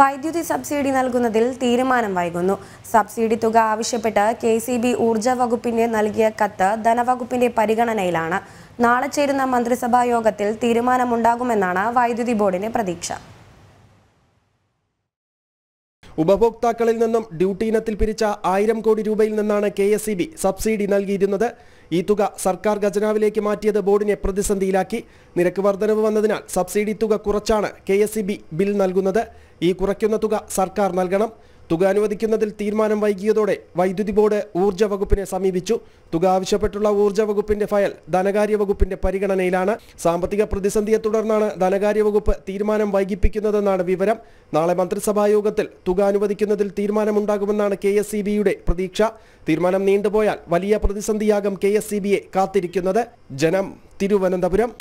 വൈദ്യുതി സബ്സിഡി നൽകുന്നതിൽ തീരുമാനം വൈകുന്നു സബ്സിഡി തുക ആവശ്യപ്പെട്ട് കെ സി ബി ഊർജ വകുപ്പിന് നൽകിയ കത്ത് ധനവകുപ്പിന്റെ പരിഗണനയിലാണ് നാളെ ചേരുന്ന മന്ത്രിസഭാ യോഗത്തിൽ തീരുമാനമുണ്ടാകുമെന്നാണ് വൈദ്യുതി ബോർഡിന്റെ പ്രതീക്ഷ ഉപഭോക്താക്കളിൽ നിന്നും ഡ്യൂട്ടി ഇനത്തിൽ പിരിച്ച ആയിരം കോടി രൂപയിൽ നിന്നാണ് K S E B subsidy നൽകിയിരുന്നത് ഈ തുക സർക്കാർ ഖജനാവിലേക്ക് മാറ്റിയത് ബോർഡിനെ പ്രതിസന്ധിയിലാക്കി നിരക്ക് വർധനവ് വന്നതിനാൽ സബ്സിഡി തുക കുറച്ചാണ് കെ ബിൽ നൽകുന്നത് ഈ കുറയ്ക്കുന്ന തുക സർക്കാർ നൽകണം തുക അനുവദിക്കുന്നതിൽ തീരുമാനം വൈകിയതോടെ വൈദ്യുതി ബോർഡ് ഊർജ്ജ വകുപ്പിനെ സമീപിച്ചു തുക ആവശ്യപ്പെട്ടുള്ള ഊർജ്ജ വകുപ്പിന്റെ ഫയൽ ധനകാര്യ വകുപ്പിന്റെ പരിഗണനയിലാണ് സാമ്പത്തിക പ്രതിസന്ധിയെ തുടർന്നാണ് ധനകാര്യ വകുപ്പ് തീരുമാനം വൈകിപ്പിക്കുന്നതെന്നാണ് വിവരം നാളെ മന്ത്രിസഭാ യോഗത്തിൽ തുക അനുവദിക്കുന്നതിൽ തീരുമാനമുണ്ടാകുമെന്നാണ് കെ എസ് പ്രതീക്ഷ തീരുമാനം നീണ്ടുപോയാൽ വലിയ പ്രതിസന്ധിയാകും കെ എസ് കാത്തിരിക്കുന്നത് ജനം തിരുവനന്തപുരം